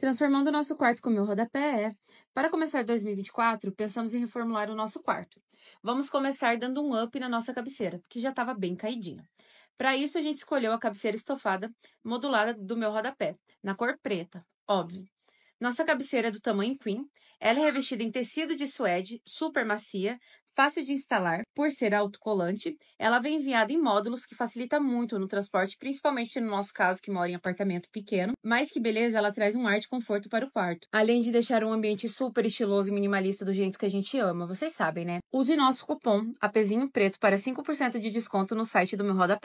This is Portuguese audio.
Transformando o nosso quarto com meu rodapé é. Para começar 2024, pensamos em reformular o nosso quarto. Vamos começar dando um up na nossa cabeceira, que já estava bem caidinha. Para isso, a gente escolheu a cabeceira estofada modulada do meu rodapé, na cor preta, óbvio. Nossa cabeceira é do tamanho queen. Ela é revestida em tecido de suede, super macia, fácil de instalar, por ser autocolante. Ela vem enviada em módulos, que facilita muito no transporte, principalmente no nosso caso, que mora em apartamento pequeno. Mas que beleza, ela traz um ar de conforto para o quarto. Além de deixar um ambiente super estiloso e minimalista do jeito que a gente ama, vocês sabem, né? Use nosso cupom APEZINHO PRETO para 5% de desconto no site do meu Roda